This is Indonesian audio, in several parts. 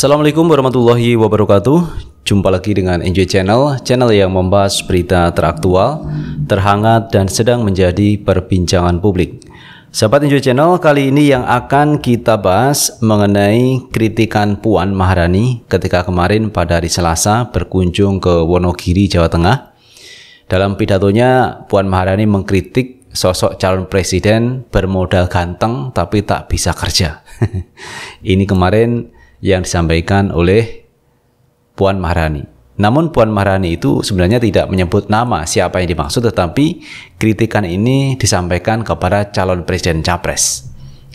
Assalamualaikum warahmatullahi wabarakatuh Jumpa lagi dengan Enjoy Channel Channel yang membahas berita teraktual, terhangat dan sedang menjadi perbincangan publik Sahabat Enjoy Channel, kali ini yang akan kita bahas mengenai kritikan Puan Maharani ketika kemarin pada hari Selasa berkunjung ke Wonogiri, Jawa Tengah. Dalam pidatonya, Puan Maharani mengkritik sosok calon presiden bermodal ganteng tapi tak bisa kerja. ini kemarin yang disampaikan oleh Puan Maharani. Namun Puan Maharani itu sebenarnya tidak menyebut nama siapa yang dimaksud tetapi kritikan ini disampaikan kepada calon presiden capres.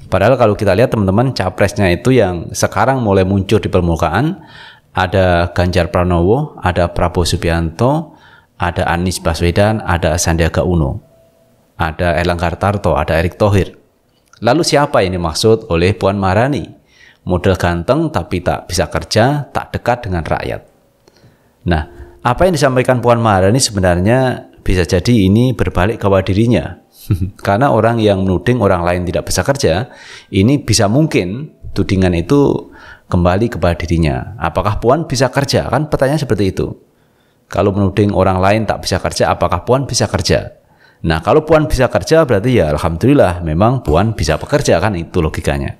Padahal kalau kita lihat teman-teman capresnya itu yang sekarang mulai muncul di permukaan ada Ganjar Pranowo, ada Prabowo Subianto, ada Anies Baswedan, ada Sandiaga Uno, ada Erlangga Tarto, ada Erick Thohir. Lalu siapa yang dimaksud oleh Puan Maharani? model ganteng tapi tak bisa kerja, tak dekat dengan rakyat. Nah, apa yang disampaikan Puan Maharani sebenarnya bisa jadi ini berbalik ke dirinya. Karena orang yang menuding orang lain tidak bisa kerja, ini bisa mungkin tudingan itu kembali kepada dirinya. Apakah Puan bisa kerja? Kan pertanyaan seperti itu. Kalau menuding orang lain tak bisa kerja, apakah Puan bisa kerja? Nah, kalau Puan bisa kerja berarti ya alhamdulillah memang Puan bisa bekerja kan itu logikanya.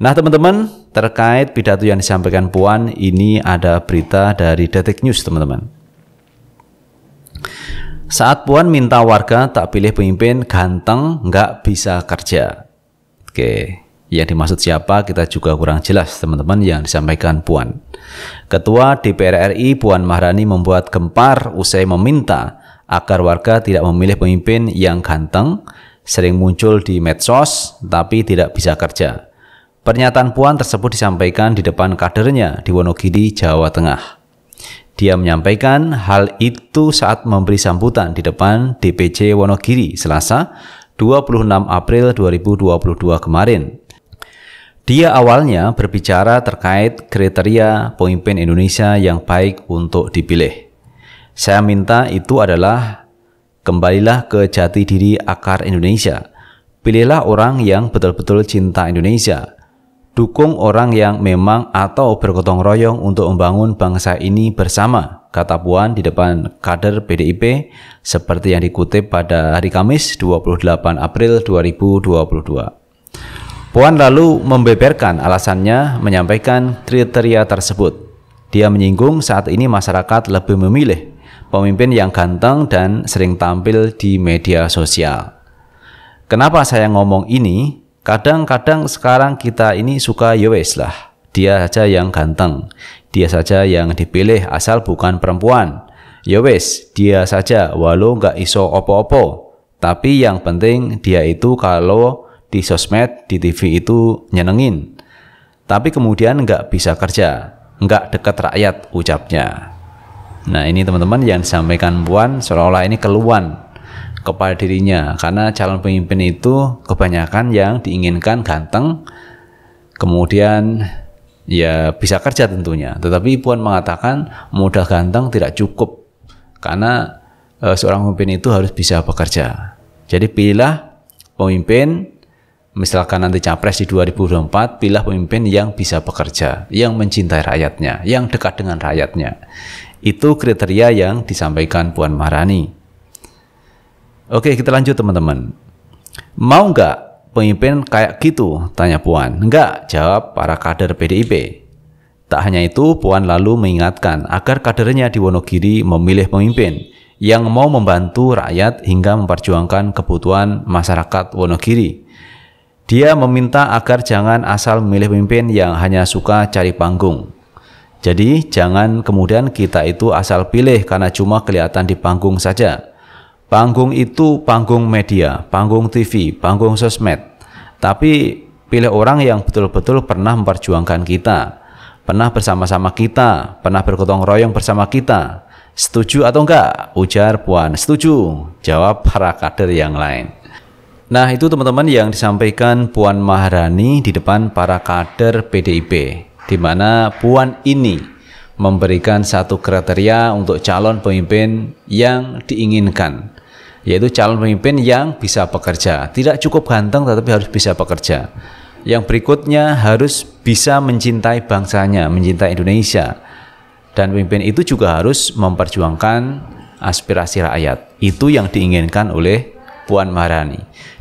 Nah teman-teman, terkait pidato yang disampaikan Puan, ini ada berita dari Detik News teman-teman. Saat Puan minta warga tak pilih pemimpin ganteng nggak bisa kerja. Oke, yang dimaksud siapa kita juga kurang jelas teman-teman yang disampaikan Puan. Ketua DPR RI Puan Maharani membuat gempar usai meminta agar warga tidak memilih pemimpin yang ganteng, sering muncul di medsos tapi tidak bisa kerja. Pernyataan Puan tersebut disampaikan di depan kadernya di Wonogiri, Jawa Tengah. Dia menyampaikan hal itu saat memberi sambutan di depan DPC Wonogiri Selasa 26 April 2022 kemarin. Dia awalnya berbicara terkait kriteria pemimpin Indonesia yang baik untuk dipilih. Saya minta itu adalah kembalilah ke jati diri akar Indonesia. Pilihlah orang yang betul-betul cinta Indonesia, Dukung orang yang memang atau bergotong royong untuk membangun bangsa ini bersama, kata Puan di depan kader PDIP seperti yang dikutip pada hari Kamis 28 April 2022. Puan lalu membeberkan alasannya menyampaikan kriteria tersebut. Dia menyinggung saat ini masyarakat lebih memilih pemimpin yang ganteng dan sering tampil di media sosial. Kenapa saya ngomong ini? Kadang-kadang sekarang kita ini suka yowes ya lah, dia saja yang ganteng, dia saja yang dipilih asal bukan perempuan. Yowes, ya dia saja walau nggak iso opo-opo. Tapi yang penting dia itu kalau di sosmed, di TV itu nyenengin. Tapi kemudian nggak bisa kerja, nggak dekat rakyat ucapnya. Nah ini teman-teman yang disampaikan Puan seolah-olah ini keluhan kepada dirinya karena calon pemimpin itu kebanyakan yang diinginkan ganteng kemudian ya bisa kerja tentunya tetapi Puan mengatakan modal ganteng tidak cukup karena e, seorang pemimpin itu harus bisa bekerja jadi pilihlah pemimpin misalkan nanti capres di 2024 pilihlah pemimpin yang bisa bekerja yang mencintai rakyatnya yang dekat dengan rakyatnya itu kriteria yang disampaikan Puan Maharani Oke, kita lanjut teman-teman. Mau nggak pemimpin kayak gitu? Tanya Puan. Nggak, jawab para kader PDIP. Tak hanya itu, Puan lalu mengingatkan agar kadernya di Wonogiri memilih pemimpin yang mau membantu rakyat hingga memperjuangkan kebutuhan masyarakat Wonogiri. Dia meminta agar jangan asal memilih pemimpin yang hanya suka cari panggung. Jadi, jangan kemudian kita itu asal pilih karena cuma kelihatan di panggung saja Panggung itu panggung media, panggung TV, panggung sosmed. Tapi pilih orang yang betul-betul pernah memperjuangkan kita, pernah bersama-sama kita, pernah bergotong royong bersama kita. Setuju atau enggak? Ujar Puan. Setuju. Jawab para kader yang lain. Nah itu teman-teman yang disampaikan Puan Maharani di depan para kader PDIP. Di mana Puan ini memberikan satu kriteria untuk calon pemimpin yang diinginkan yaitu calon pemimpin yang bisa bekerja. Tidak cukup ganteng tetapi harus bisa bekerja. Yang berikutnya harus bisa mencintai bangsanya, mencintai Indonesia. Dan pemimpin itu juga harus memperjuangkan aspirasi rakyat. Itu yang diinginkan oleh Puan Maharani.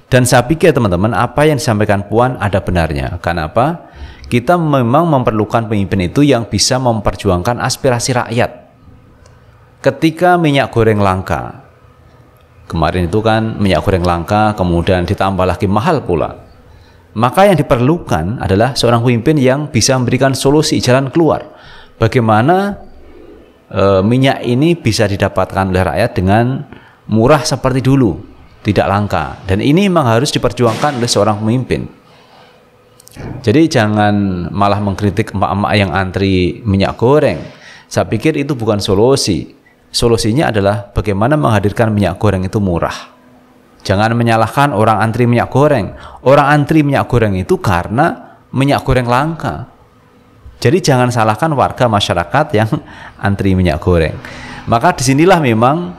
Dan saya pikir teman-teman apa yang disampaikan Puan ada benarnya. Karena apa? Kita memang memerlukan pemimpin itu yang bisa memperjuangkan aspirasi rakyat. Ketika minyak goreng langka, Kemarin itu kan minyak goreng langka, kemudian ditambah lagi mahal pula. Maka yang diperlukan adalah seorang pemimpin yang bisa memberikan solusi jalan keluar. Bagaimana e, minyak ini bisa didapatkan oleh rakyat dengan murah seperti dulu, tidak langka. Dan ini memang harus diperjuangkan oleh seorang pemimpin. Jadi jangan malah mengkritik emak-emak yang antri minyak goreng. Saya pikir itu bukan solusi. Solusinya adalah bagaimana menghadirkan minyak goreng itu murah. Jangan menyalahkan orang antri minyak goreng. Orang antri minyak goreng itu karena minyak goreng langka. Jadi jangan salahkan warga masyarakat yang antri minyak goreng. Maka disinilah memang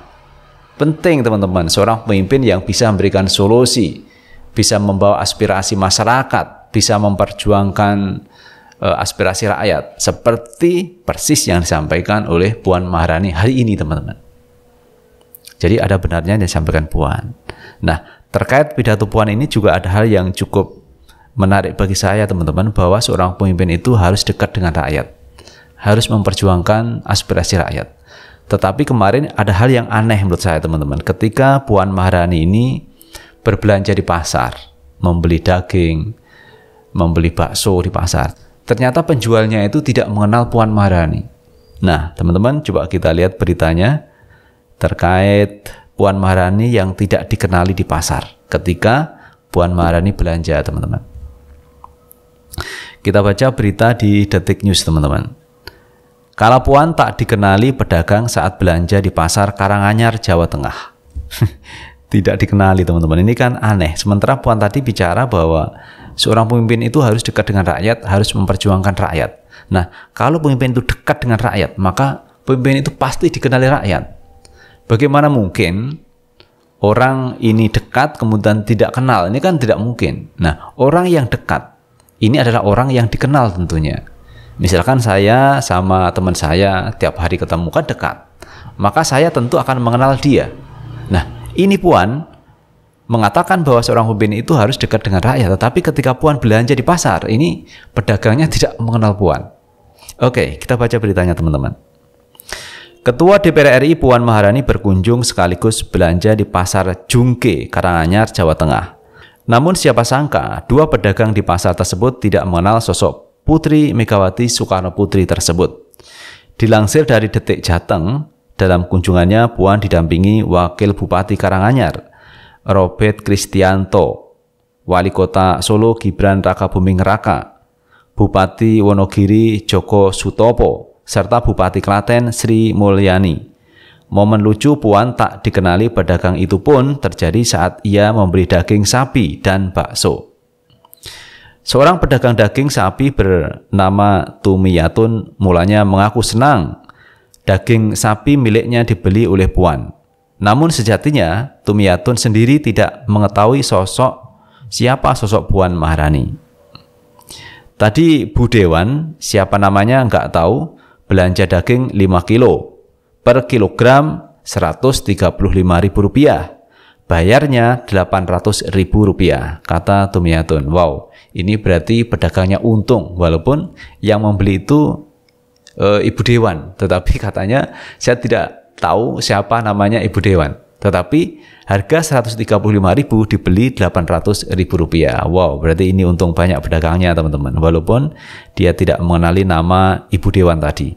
penting teman-teman seorang pemimpin yang bisa memberikan solusi, bisa membawa aspirasi masyarakat, bisa memperjuangkan Eh, aspirasi rakyat seperti persis yang disampaikan oleh Puan Maharani hari ini teman-teman. Jadi ada benarnya yang disampaikan Puan. Nah, terkait pidato Puan ini juga ada hal yang cukup menarik bagi saya teman-teman bahwa seorang pemimpin itu harus dekat dengan rakyat. Harus memperjuangkan aspirasi rakyat. Tetapi kemarin ada hal yang aneh menurut saya teman-teman. Ketika Puan Maharani ini berbelanja di pasar, membeli daging, membeli bakso di pasar ternyata penjualnya itu tidak mengenal Puan Maharani. Nah, teman-teman coba kita lihat beritanya terkait Puan Maharani yang tidak dikenali di pasar ketika Puan Maharani belanja, teman-teman. Kita baca berita di Detik News, teman-teman. Kalau Puan tak dikenali pedagang saat belanja di pasar Karanganyar, Jawa Tengah. tidak dikenali, teman-teman. Ini kan aneh. Sementara Puan tadi bicara bahwa Seorang pemimpin itu harus dekat dengan rakyat, harus memperjuangkan rakyat. Nah, kalau pemimpin itu dekat dengan rakyat, maka pemimpin itu pasti dikenali rakyat. Bagaimana mungkin orang ini dekat kemudian tidak kenal? Ini kan tidak mungkin. Nah, orang yang dekat ini adalah orang yang dikenal tentunya. Misalkan saya sama teman saya tiap hari ketemu kan dekat, maka saya tentu akan mengenal dia. Nah, ini Puan mengatakan bahwa seorang pemimpin itu harus dekat dengan rakyat, tetapi ketika Puan belanja di pasar, ini pedagangnya tidak mengenal Puan. Oke, kita baca beritanya teman-teman. Ketua DPR RI Puan Maharani berkunjung sekaligus belanja di pasar Jungke, Karanganyar, Jawa Tengah. Namun siapa sangka, dua pedagang di pasar tersebut tidak mengenal sosok Putri Megawati Soekarno Putri tersebut. Dilansir dari Detik Jateng, dalam kunjungannya Puan didampingi Wakil Bupati Karanganyar, Robert Kristianto, Wali Kota Solo Gibran Raka Buming Raka, Bupati Wonogiri Joko Sutopo, serta Bupati Klaten Sri Mulyani. Momen lucu Puan tak dikenali pedagang itu pun terjadi saat ia memberi daging sapi dan bakso. Seorang pedagang daging sapi bernama Tumiyatun mulanya mengaku senang daging sapi miliknya dibeli oleh Puan. Namun sejatinya Tumiyatun sendiri tidak mengetahui sosok siapa sosok Puan Maharani. Tadi Bu Dewan, siapa namanya nggak tahu, belanja daging 5 kilo. Per kilogram Rp135.000. Bayarnya Rp800.000, kata Tumiatun. Wow, ini berarti pedagangnya untung, walaupun yang membeli itu e, Ibu Dewan. Tetapi katanya, saya tidak tahu siapa namanya Ibu Dewan. Tetapi harga 135.000 dibeli 800.000 rupiah. Wow, berarti ini untung banyak pedagangnya teman-teman. Walaupun dia tidak mengenali nama Ibu Dewan tadi.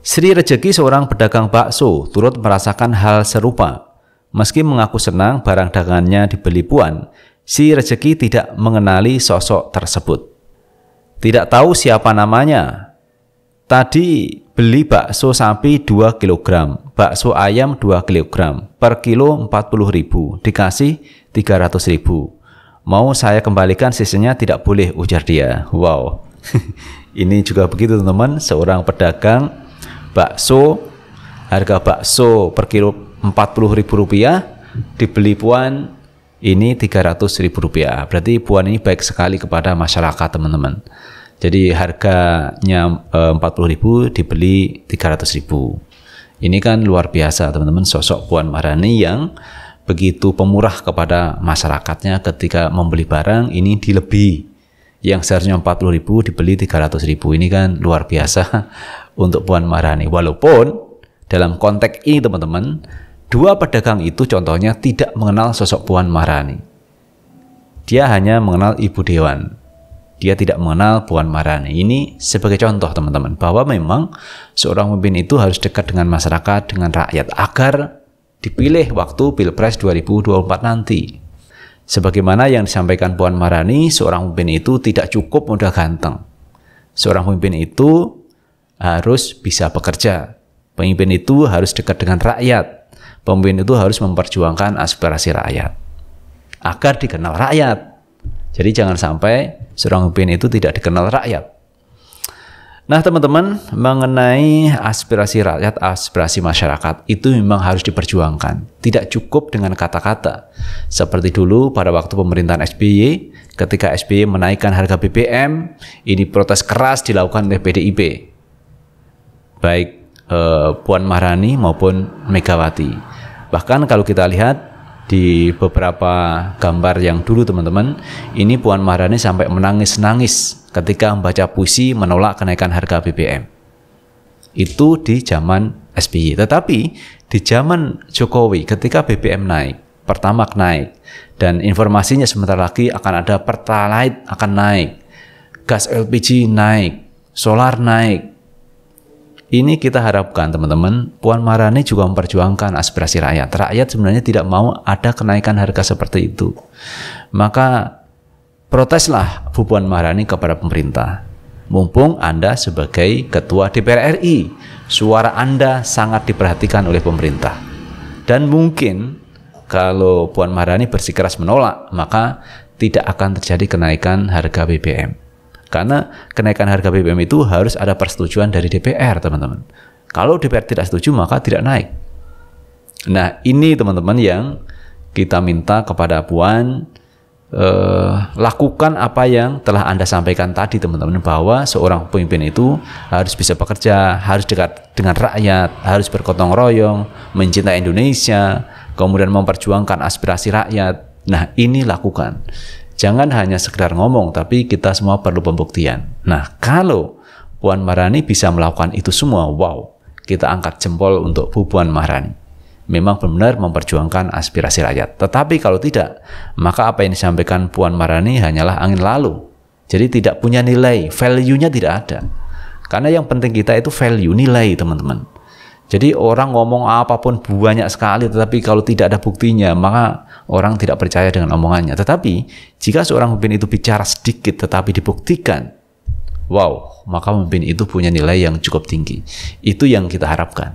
Sri Rejeki seorang pedagang bakso turut merasakan hal serupa. Meski mengaku senang barang dagangannya dibeli puan, si Rejeki tidak mengenali sosok tersebut. Tidak tahu siapa namanya. Tadi Beli bakso sapi 2 kg, bakso ayam 2 kg, per kilo ribu, dikasih ribu. Mau saya kembalikan sisanya tidak boleh, ujar dia. Wow. Ini juga begitu teman-teman, seorang pedagang bakso, harga bakso per kilo ribu rupiah, dibeli puan ini ribu rupiah. Berarti puan ini baik sekali kepada masyarakat teman-teman. Jadi harganya eh, puluh ribu dibeli 300 ribu. Ini kan luar biasa teman-teman sosok Puan Maharani yang begitu pemurah kepada masyarakatnya ketika membeli barang ini dilebih yang seharusnya 40 ribu dibeli 300 ribu ini kan luar biasa untuk Puan Maharani walaupun dalam konteks ini teman-teman dua pedagang itu contohnya tidak mengenal sosok Puan Maharani dia hanya mengenal Ibu Dewan dia tidak mengenal Puan Marani. Ini sebagai contoh teman-teman bahwa memang seorang pemimpin itu harus dekat dengan masyarakat, dengan rakyat agar dipilih waktu Pilpres 2024 nanti. Sebagaimana yang disampaikan Puan Marani, seorang pemimpin itu tidak cukup mudah ganteng. Seorang pemimpin itu harus bisa bekerja. Pemimpin itu harus dekat dengan rakyat. Pemimpin itu harus memperjuangkan aspirasi rakyat agar dikenal rakyat jadi jangan sampai seorang pemimpin itu tidak dikenal rakyat. Nah, teman-teman, mengenai aspirasi rakyat, aspirasi masyarakat itu memang harus diperjuangkan. Tidak cukup dengan kata-kata. Seperti dulu pada waktu pemerintahan SBY, ketika SBY menaikkan harga BBM, ini protes keras dilakukan oleh PDIP. Baik eh, Puan Maharani maupun Megawati. Bahkan kalau kita lihat di beberapa gambar yang dulu teman-teman ini Puan Maharani sampai menangis-nangis ketika membaca puisi menolak kenaikan harga BBM itu di zaman SBY tetapi di zaman Jokowi ketika BBM naik pertama naik dan informasinya sebentar lagi akan ada pertalite akan naik gas LPG naik solar naik ini kita harapkan teman-teman, Puan Marani juga memperjuangkan aspirasi rakyat. Rakyat sebenarnya tidak mau ada kenaikan harga seperti itu. Maka proteslah Bu Puan Maharani kepada pemerintah. Mumpung Anda sebagai Ketua DPR RI, suara Anda sangat diperhatikan oleh pemerintah. Dan mungkin kalau Puan Maharani bersikeras menolak, maka tidak akan terjadi kenaikan harga BBM. Karena kenaikan harga BBM itu harus ada persetujuan dari DPR, teman-teman. Kalau DPR tidak setuju, maka tidak naik. Nah, ini teman-teman yang kita minta kepada Puan eh, lakukan apa yang telah Anda sampaikan tadi, teman-teman, bahwa seorang pemimpin itu harus bisa bekerja, harus dekat dengan rakyat, harus bergotong royong, mencintai Indonesia, kemudian memperjuangkan aspirasi rakyat. Nah, ini lakukan. Jangan hanya sekedar ngomong, tapi kita semua perlu pembuktian. Nah, kalau Puan Marani bisa melakukan itu semua, wow, kita angkat jempol untuk Bu Puan Marani. Memang benar memperjuangkan aspirasi rakyat. Tetapi kalau tidak, maka apa yang disampaikan Puan Marani hanyalah angin lalu. Jadi tidak punya nilai, value-nya tidak ada. Karena yang penting kita itu value, nilai teman-teman. Jadi orang ngomong apapun banyak sekali tetapi kalau tidak ada buktinya maka orang tidak percaya dengan omongannya. Tetapi jika seorang pemimpin itu bicara sedikit tetapi dibuktikan, wow, maka pemimpin itu punya nilai yang cukup tinggi. Itu yang kita harapkan.